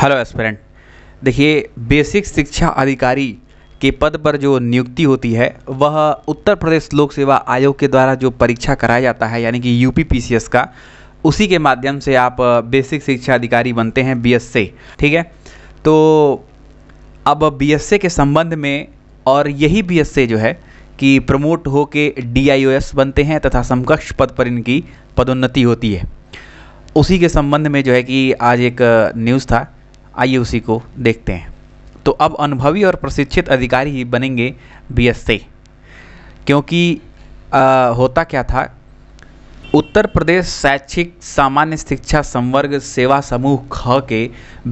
hello aspirant देखिए basic शिक्षा अधिकारी के पद पर जो नियुक्ति होती है वह उत्तर प्रदेश लोक सेवा आयोग के द्वारा जो परीक्षा कराया जाता है यानी कि यू का उसी के माध्यम से आप बेसिक शिक्षा अधिकारी बनते हैं बी ठीक है तो अब बी के संबंध में और यही बी जो है कि प्रमोट हो के डी बनते हैं तथा समकक्ष पद पर इनकी पदोन्नति होती है उसी के संबंध में जो है कि आज एक न्यूज़ था आइए उसी को देखते हैं तो अब अनुभवी और प्रशिक्षित अधिकारी ही बनेंगे बी क्योंकि आ, होता क्या था उत्तर प्रदेश शैक्षिक सामान्य शिक्षा संवर्ग सेवा समूह ख के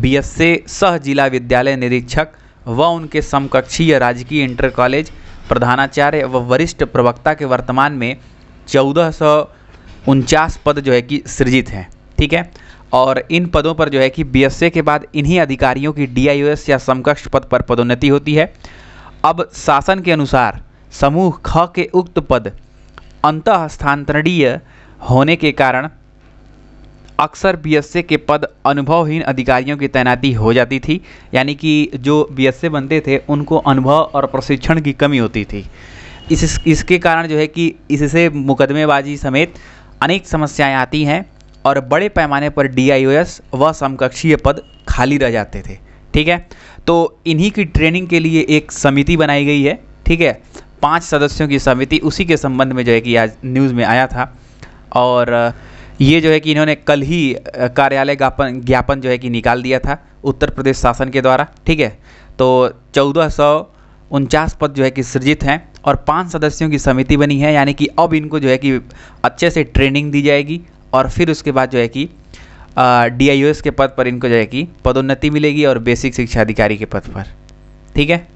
बी सह जिला विद्यालय निरीक्षक व उनके समकक्षीय राजकीय इंटर कॉलेज प्रधानाचार्य व वरिष्ठ प्रवक्ता के वर्तमान में चौदह सौ उनचास पद जो है कि सृजित हैं ठीक है और इन पदों पर जो है कि बीएसए के बाद इन्हीं अधिकारियों की डीआईओएस या समकक्ष पद पर पदोन्नति होती है अब शासन के अनुसार समूह ख के उक्त पद अंत हस्तांतरणीय होने के कारण अक्सर बीएसए के पद अनुभवहीन अधिकारियों की तैनाती हो जाती थी यानी कि जो बीएसए बनते थे उनको अनुभव और प्रशिक्षण की कमी होती थी इस इसके कारण जो है कि इससे मुकदमेबाजी समेत अनेक समस्याएं आती हैं और बड़े पैमाने पर डी व समकक्षीय पद खाली रह जाते थे ठीक है तो इन्हीं की ट्रेनिंग के लिए एक समिति बनाई गई है ठीक है पांच सदस्यों की समिति उसी के संबंध में जो है कि आज न्यूज़ में आया था और ये जो है कि इन्होंने कल ही कार्यालय ज्ञापन ज्ञापन जो है कि निकाल दिया था उत्तर प्रदेश शासन के द्वारा ठीक है तो चौदह सौ उनचास पद जो है कि सृजित हैं और पांच सदस्यों की समिति बनी है यानी कि अब इनको जो है कि अच्छे से ट्रेनिंग दी जाएगी और फिर उसके बाद जो है कि डी के पद पर इनको जो है कि पदोन्नति मिलेगी और बेसिक शिक्षा अधिकारी के पद पर ठीक है